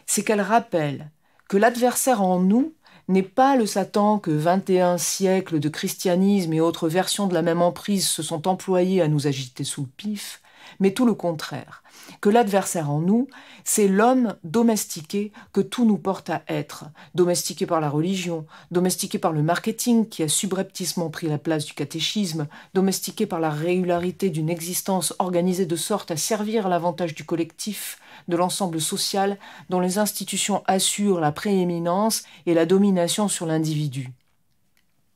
c'est qu'elle rappelle que l'adversaire en nous n'est pas le Satan que 21 siècles de christianisme et autres versions de la même emprise se sont employés à nous agiter sous le pif, mais tout le contraire, que l'adversaire en nous, c'est l'homme domestiqué que tout nous porte à être, domestiqué par la religion, domestiqué par le marketing qui a subrepticement pris la place du catéchisme, domestiqué par la régularité d'une existence organisée de sorte à servir l'avantage du collectif, de l'ensemble social dont les institutions assurent la prééminence et la domination sur l'individu.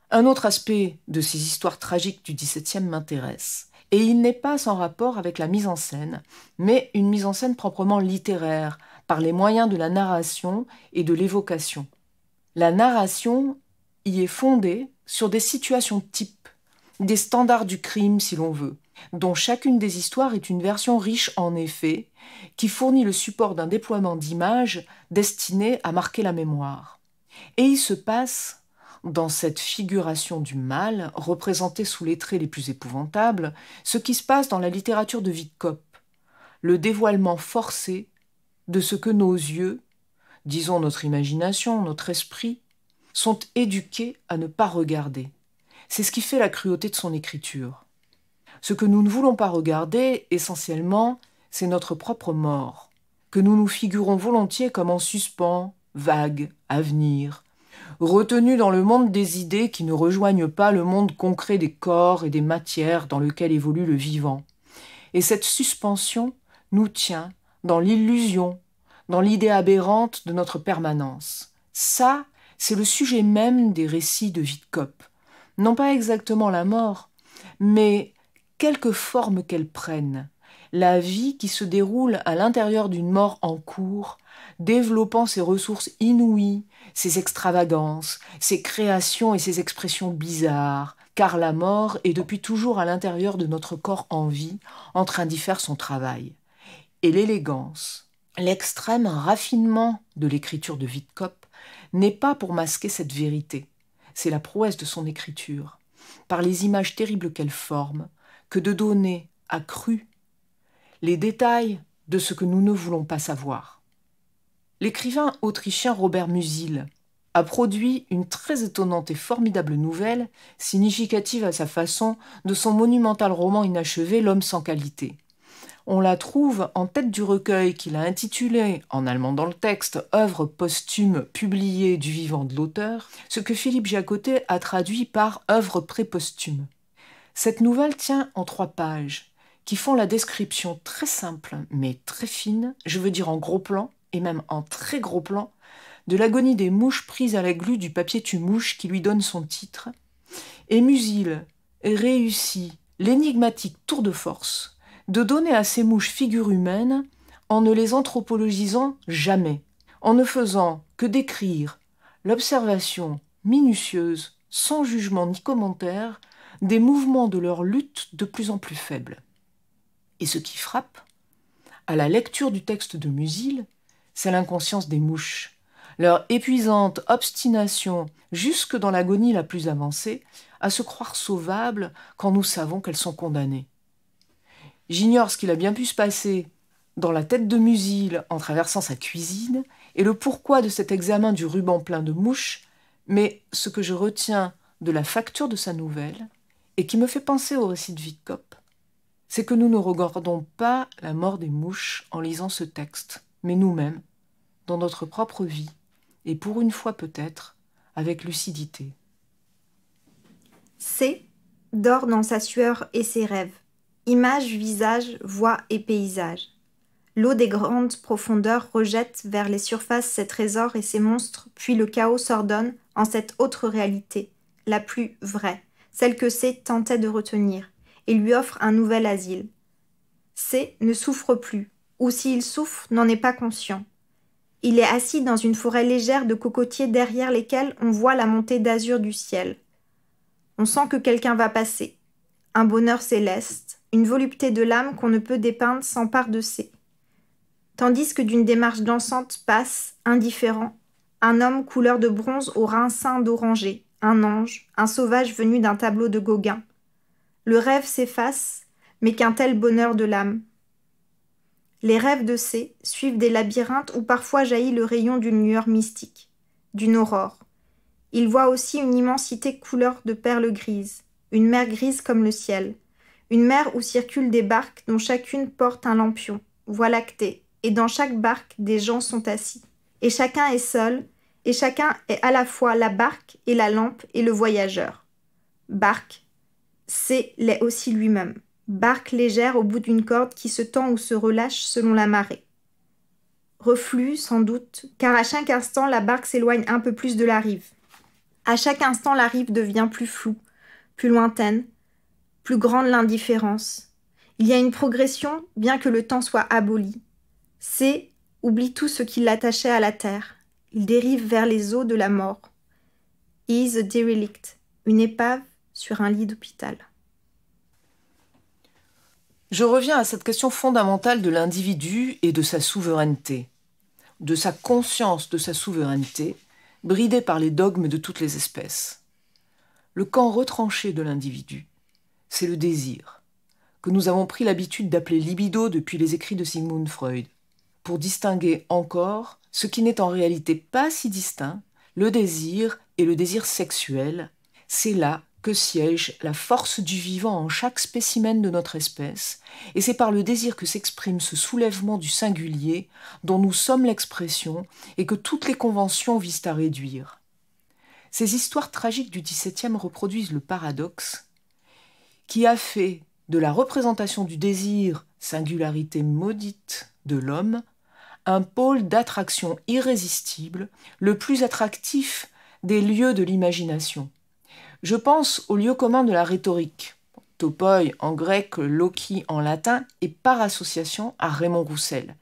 Un autre aspect de ces histoires tragiques du XVIIe m'intéresse et il n'est pas sans rapport avec la mise en scène, mais une mise en scène proprement littéraire, par les moyens de la narration et de l'évocation. La narration y est fondée sur des situations types, des standards du crime si l'on veut, dont chacune des histoires est une version riche en effets, qui fournit le support d'un déploiement d'images destiné à marquer la mémoire. Et il se passe dans cette figuration du mal, représentée sous les traits les plus épouvantables, ce qui se passe dans la littérature de Vicope, le dévoilement forcé de ce que nos yeux, disons notre imagination, notre esprit, sont éduqués à ne pas regarder. C'est ce qui fait la cruauté de son écriture. Ce que nous ne voulons pas regarder, essentiellement, c'est notre propre mort, que nous nous figurons volontiers comme en suspens, vague, à venir, retenu dans le monde des idées qui ne rejoignent pas le monde concret des corps et des matières dans lequel évolue le vivant. Et cette suspension nous tient dans l'illusion, dans l'idée aberrante de notre permanence. Ça, c'est le sujet même des récits de Vidkop. Non pas exactement la mort, mais quelque forme qu'elle prenne, la vie qui se déroule à l'intérieur d'une mort en cours, développant ses ressources inouïes, ses extravagances, ses créations et ses expressions bizarres, car la mort est depuis toujours à l'intérieur de notre corps en vie, en train d'y faire son travail. Et l'élégance, l'extrême raffinement de l'écriture de Witkop n'est pas pour masquer cette vérité, c'est la prouesse de son écriture, par les images terribles qu'elle forme, que de donner à cru les détails de ce que nous ne voulons pas savoir. L'écrivain autrichien Robert Musil a produit une très étonnante et formidable nouvelle, significative à sa façon, de son monumental roman inachevé L'homme sans qualité. On la trouve en tête du recueil qu'il a intitulé, en allemand dans le texte, œuvre posthume publiée du vivant de l'auteur, ce que Philippe Jacotet a traduit par œuvre préposthume. Cette nouvelle tient en trois pages, qui font la description très simple mais très fine, je veux dire en gros plan, et même en très gros plan, de l'agonie des mouches prises à la glu du papier mouche qui lui donne son titre, et Musil réussit l'énigmatique tour de force de donner à ces mouches figure humaine en ne les anthropologisant jamais, en ne faisant que décrire l'observation minutieuse, sans jugement ni commentaire, des mouvements de leur lutte de plus en plus faibles. Et ce qui frappe, à la lecture du texte de Musil, c'est l'inconscience des mouches. Leur épuisante obstination, jusque dans l'agonie la plus avancée, à se croire sauvables quand nous savons qu'elles sont condamnées. J'ignore ce qu'il a bien pu se passer dans la tête de Musil en traversant sa cuisine et le pourquoi de cet examen du ruban plein de mouches, mais ce que je retiens de la facture de sa nouvelle, et qui me fait penser au récit de Vidcop, c'est que nous ne regardons pas la mort des mouches en lisant ce texte, mais nous-mêmes, dans notre propre vie, et pour une fois peut-être, avec lucidité. C dort dans sa sueur et ses rêves, images, visages, voix et paysages. L'eau des grandes profondeurs rejette vers les surfaces ses trésors et ses monstres, puis le chaos s'ordonne en cette autre réalité, la plus vraie, celle que C tentait de retenir, et lui offre un nouvel asile. C ne souffre plus, ou s'il souffre, n'en est pas conscient. Il est assis dans une forêt légère de cocotiers derrière lesquels on voit la montée d'azur du ciel. On sent que quelqu'un va passer. Un bonheur céleste, une volupté de l'âme qu'on ne peut dépeindre sans part de C. Tandis que d'une démarche dansante passe, indifférent, un homme couleur de bronze aux reins d'oranger, un ange, un sauvage venu d'un tableau de Gauguin. Le rêve s'efface, mais qu'un tel bonheur de l'âme. Les rêves de C suivent des labyrinthes où parfois jaillit le rayon d'une lueur mystique, d'une aurore. Il voit aussi une immensité couleur de perles grises, une mer grise comme le ciel, une mer où circulent des barques dont chacune porte un lampion, voie lactée, et dans chaque barque des gens sont assis. Et chacun est seul, et chacun est à la fois la barque et la lampe et le voyageur. Barque, C l'est aussi lui-même barque légère au bout d'une corde qui se tend ou se relâche selon la marée. Reflux, sans doute, car à chaque instant la barque s'éloigne un peu plus de la rive. À chaque instant la rive devient plus floue, plus lointaine, plus grande l'indifférence. Il y a une progression, bien que le temps soit aboli. C'est oublie tout ce qui l'attachait à la terre. Il dérive vers les eaux de la mort. is a derelict, une épave sur un lit d'hôpital. Je reviens à cette question fondamentale de l'individu et de sa souveraineté, de sa conscience de sa souveraineté, bridée par les dogmes de toutes les espèces. Le camp retranché de l'individu, c'est le désir, que nous avons pris l'habitude d'appeler libido depuis les écrits de Sigmund Freud, pour distinguer encore ce qui n'est en réalité pas si distinct, le désir et le désir sexuel, c'est là que siège la force du vivant en chaque spécimen de notre espèce, et c'est par le désir que s'exprime ce soulèvement du singulier dont nous sommes l'expression et que toutes les conventions visent à réduire. Ces histoires tragiques du XVIIe reproduisent le paradoxe qui a fait de la représentation du désir, singularité maudite de l'homme, un pôle d'attraction irrésistible, le plus attractif des lieux de l'imagination. Je pense au lieu commun de la rhétorique, topoi en grec, loki en latin, et par association à Raymond Roussel,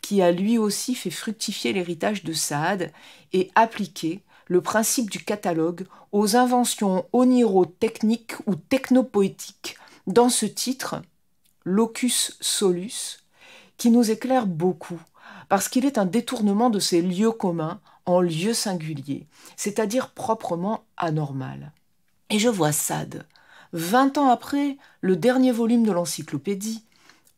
qui a lui aussi fait fructifier l'héritage de Saad et appliqué le principe du catalogue aux inventions onirotechniques ou technopoétiques dans ce titre, Locus Solus, qui nous éclaire beaucoup, parce qu'il est un détournement de ces lieux communs en lieux singuliers, c'est-à-dire proprement anormal. Et je vois Sade, vingt ans après le dernier volume de l'encyclopédie,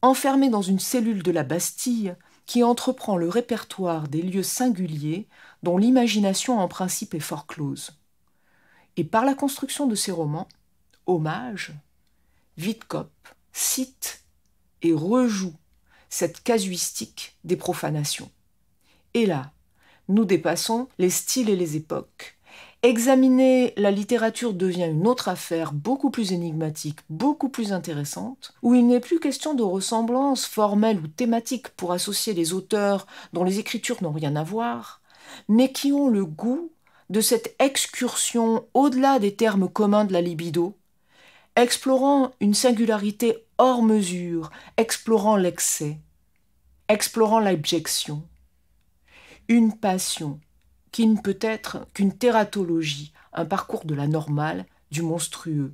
enfermé dans une cellule de la Bastille qui entreprend le répertoire des lieux singuliers dont l'imagination en principe est fort close. Et par la construction de ses romans, Hommage, Witkop cite et rejoue cette casuistique des profanations. Et là, nous dépassons les styles et les époques Examiner la littérature devient une autre affaire beaucoup plus énigmatique, beaucoup plus intéressante, où il n'est plus question de ressemblance formelles ou thématique pour associer les auteurs dont les écritures n'ont rien à voir, mais qui ont le goût de cette excursion au-delà des termes communs de la libido, explorant une singularité hors mesure, explorant l'excès, explorant l'abjection, une passion qui ne peut être qu'une tératologie, un parcours de la normale, du monstrueux.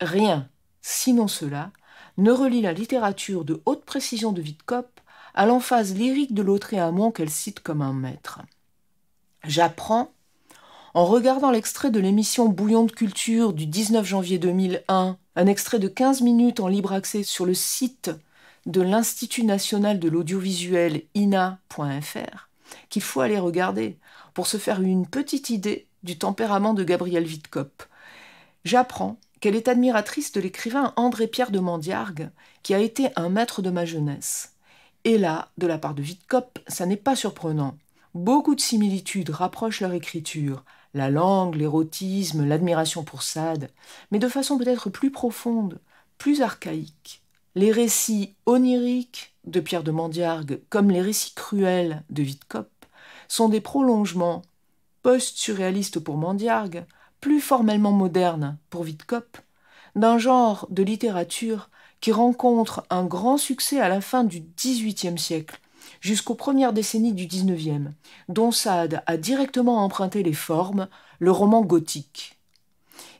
Rien, sinon cela, ne relie la littérature de haute précision de Witkop à l'emphase lyrique de l'autre amont qu'elle cite comme un maître. J'apprends, en regardant l'extrait de l'émission Bouillon de culture du 19 janvier 2001, un extrait de 15 minutes en libre accès sur le site de l'Institut national de l'audiovisuel INA.fr, qu'il faut aller regarder pour se faire une petite idée du tempérament de Gabrielle Vidkop. J'apprends qu'elle est admiratrice de l'écrivain André-Pierre de Mandiargue, qui a été un maître de ma jeunesse. Et là, de la part de Vidkop, ça n'est pas surprenant. Beaucoup de similitudes rapprochent leur écriture, la langue, l'érotisme, l'admiration pour Sade, mais de façon peut-être plus profonde, plus archaïque. Les récits oniriques, de Pierre de Mandiargue, comme les récits cruels de Wittkop, sont des prolongements post-surréalistes pour Mandiargue, plus formellement modernes pour Vidcop, d'un genre de littérature qui rencontre un grand succès à la fin du XVIIIe siècle jusqu'aux premières décennies du XIXe, dont Sade a directement emprunté les formes, le roman gothique.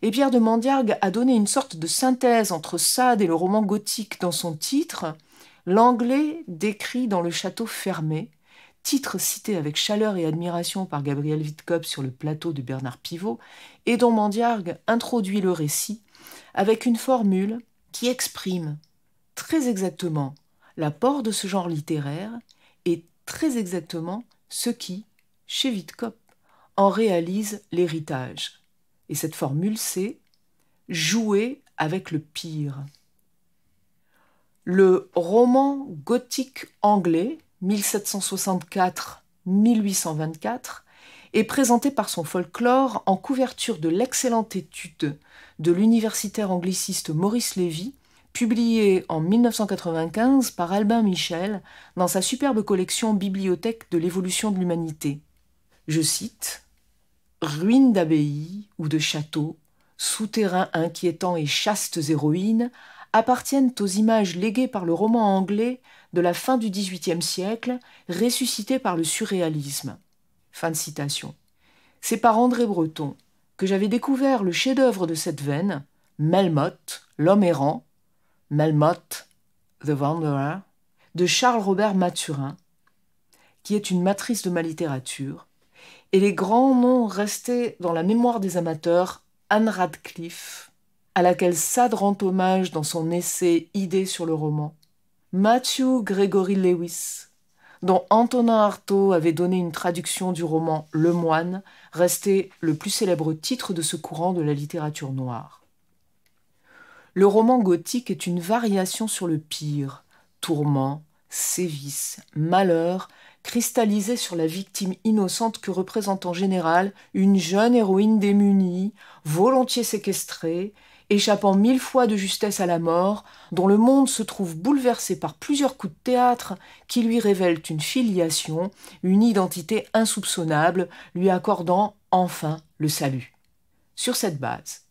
Et Pierre de Mandiargue a donné une sorte de synthèse entre Sade et le roman gothique dans son titre, L'anglais décrit dans Le Château fermé, titre cité avec chaleur et admiration par Gabriel Witkop sur le plateau de Bernard Pivot, et dont Mandiargue introduit le récit avec une formule qui exprime très exactement l'apport de ce genre littéraire et très exactement ce qui, chez Witkop, en réalise l'héritage. Et cette formule, c'est jouer avec le pire le roman gothique anglais 1764-1824 est présenté par son folklore en couverture de l'excellente étude de l'universitaire angliciste Maurice Lévy, publiée en 1995 par Albin Michel dans sa superbe collection Bibliothèque de l'évolution de l'humanité. Je cite Ruines d'abbayes ou de châteaux, souterrains inquiétants et chastes héroïnes, appartiennent aux images léguées par le roman anglais de la fin du XVIIIe siècle, ressuscité par le surréalisme. Fin de citation. C'est par André Breton que j'avais découvert le chef-d'œuvre de cette veine, Melmoth, l'homme errant, Melmoth, The Wanderer, de Charles-Robert Maturin, qui est une matrice de ma littérature, et les grands noms restés dans la mémoire des amateurs, Anne Radcliffe, à laquelle Sade rend hommage dans son essai idée sur le roman, Matthew Gregory Lewis, dont Antonin Artaud avait donné une traduction du roman Le Moine, resté le plus célèbre titre de ce courant de la littérature noire. Le roman gothique est une variation sur le pire, tourment, sévices, malheur, cristallisé sur la victime innocente que représente en général une jeune héroïne démunie, volontiers séquestrée, échappant mille fois de justesse à la mort, dont le monde se trouve bouleversé par plusieurs coups de théâtre qui lui révèlent une filiation, une identité insoupçonnable, lui accordant enfin le salut. Sur cette base,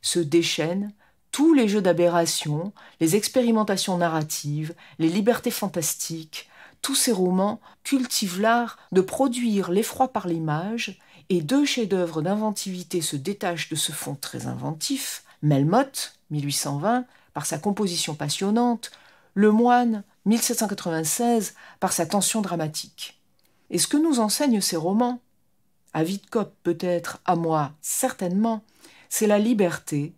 se déchaînent tous les jeux d'aberration, les expérimentations narratives, les libertés fantastiques, tous ces romans cultivent l'art de produire l'effroi par l'image, et deux chefs-d'œuvre d'inventivité se détachent de ce fond très inventif, Melmoth, 1820, par sa composition passionnante, Le Moine, 1796, par sa tension dramatique. Et ce que nous enseignent ces romans, à Vidcop peut-être, à moi certainement, c'est la liberté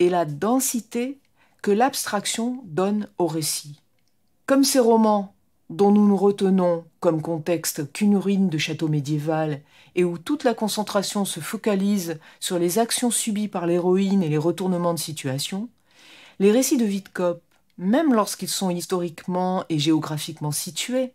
et la densité que l'abstraction donne au récit. Comme ces romans dont nous ne retenons comme contexte qu'une ruine de château médiéval et où toute la concentration se focalise sur les actions subies par l'héroïne et les retournements de situation, les récits de Witkop, même lorsqu'ils sont historiquement et géographiquement situés,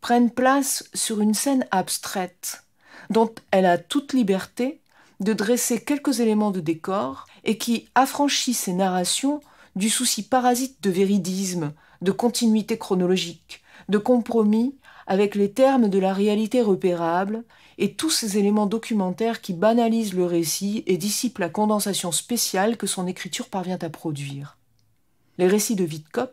prennent place sur une scène abstraite, dont elle a toute liberté de dresser quelques éléments de décor et qui affranchit ses narrations du souci parasite de véridisme, de continuité chronologique, de compromis avec les termes de la réalité repérable et tous ces éléments documentaires qui banalisent le récit et dissipent la condensation spéciale que son écriture parvient à produire. Les récits de Witkop,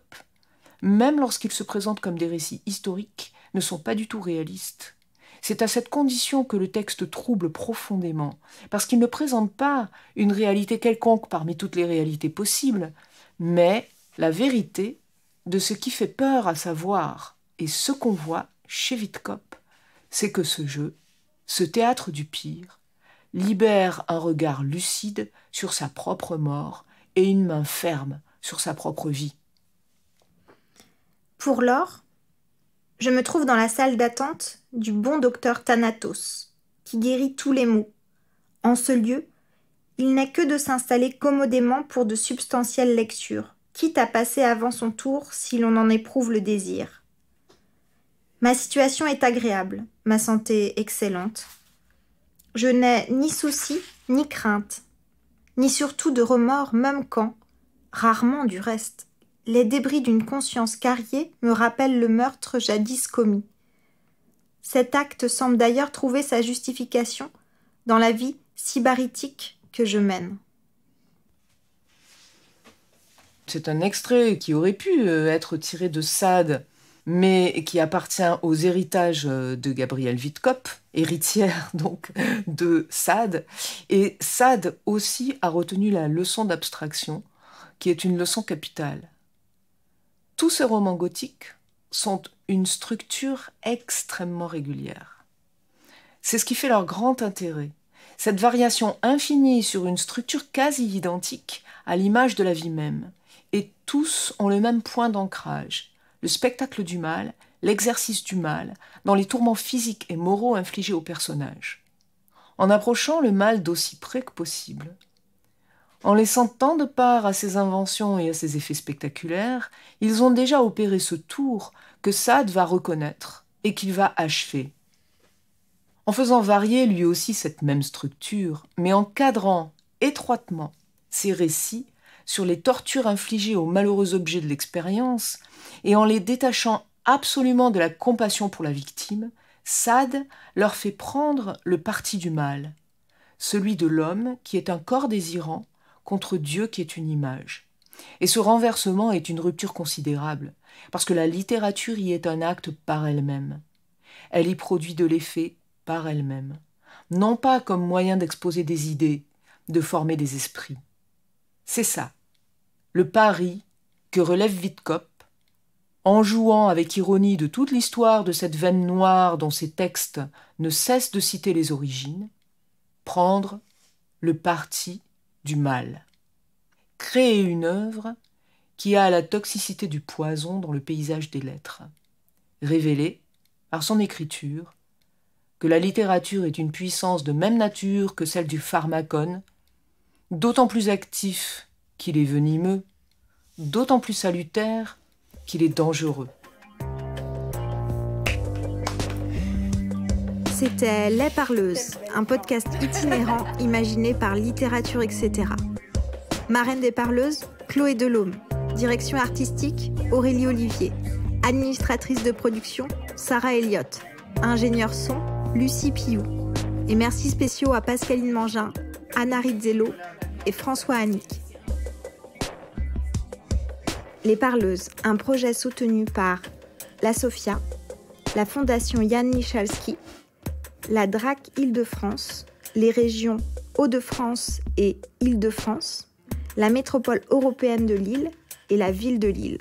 même lorsqu'ils se présentent comme des récits historiques, ne sont pas du tout réalistes. C'est à cette condition que le texte trouble profondément, parce qu'il ne présente pas une réalité quelconque parmi toutes les réalités possibles, mais la vérité de ce qui fait peur à savoir, et ce qu'on voit chez Witkop, c'est que ce jeu, ce théâtre du pire, libère un regard lucide sur sa propre mort et une main ferme sur sa propre vie. Pour l'or, je me trouve dans la salle d'attente du bon docteur Thanatos, qui guérit tous les maux. En ce lieu, il n'a que de s'installer commodément pour de substantielles lectures, quitte à passer avant son tour si l'on en éprouve le désir. Ma situation est agréable, ma santé excellente. Je n'ai ni souci, ni crainte, ni surtout de remords, même quand, rarement du reste, les débris d'une conscience carriée me rappellent le meurtre jadis commis. Cet acte semble d'ailleurs trouver sa justification dans la vie sybaritique que je mène. C'est un extrait qui aurait pu euh, être tiré de Sade, mais qui appartient aux héritages euh, de Gabriel Wittkopf, héritière (laughs) donc de Sade. Et Sade aussi a retenu la leçon d'abstraction, qui est une leçon capitale. Tous ces romans gothiques sont une structure extrêmement régulière. C'est ce qui fait leur grand intérêt. Cette variation infinie sur une structure quasi identique à l'image de la vie même. Et tous ont le même point d'ancrage, le spectacle du mal, l'exercice du mal, dans les tourments physiques et moraux infligés aux personnages, en approchant le mal d'aussi près que possible. En laissant tant de part à ses inventions et à ses effets spectaculaires, ils ont déjà opéré ce tour que Sade va reconnaître et qu'il va achever. En faisant varier lui aussi cette même structure, mais en cadrant étroitement ses récits sur les tortures infligées aux malheureux objets de l'expérience, et en les détachant absolument de la compassion pour la victime, Sade leur fait prendre le parti du mal, celui de l'homme qui est un corps désirant contre Dieu qui est une image. Et ce renversement est une rupture considérable, parce que la littérature y est un acte par elle-même. Elle y produit de l'effet par elle-même, non pas comme moyen d'exposer des idées, de former des esprits. C'est ça, le pari que relève Witkop, en jouant avec ironie de toute l'histoire de cette veine noire dont ses textes ne cessent de citer les origines, prendre le parti du mal, créer une œuvre qui a la toxicité du poison dans le paysage des lettres, révéler, par son écriture, que la littérature est une puissance de même nature que celle du pharmacone d'autant plus actif qu'il est venimeux, d'autant plus salutaire qu'il est dangereux. C'était Les Parleuses, un podcast itinérant imaginé par Littérature, etc. Marraine des Parleuses, Chloé Delhomme. Direction artistique, Aurélie Olivier. Administratrice de production, Sarah Elliott. Ingénieur son, Lucie Piou. Et merci spéciaux à Pascaline Mangin, Anna Rizzello, et François Annick. Les Parleuses, un projet soutenu par la SOFIA, la Fondation Yann Michalski, la DRAC Île-de-France, les régions Hauts-de-France et Île-de-France, la métropole européenne de Lille et la ville de Lille.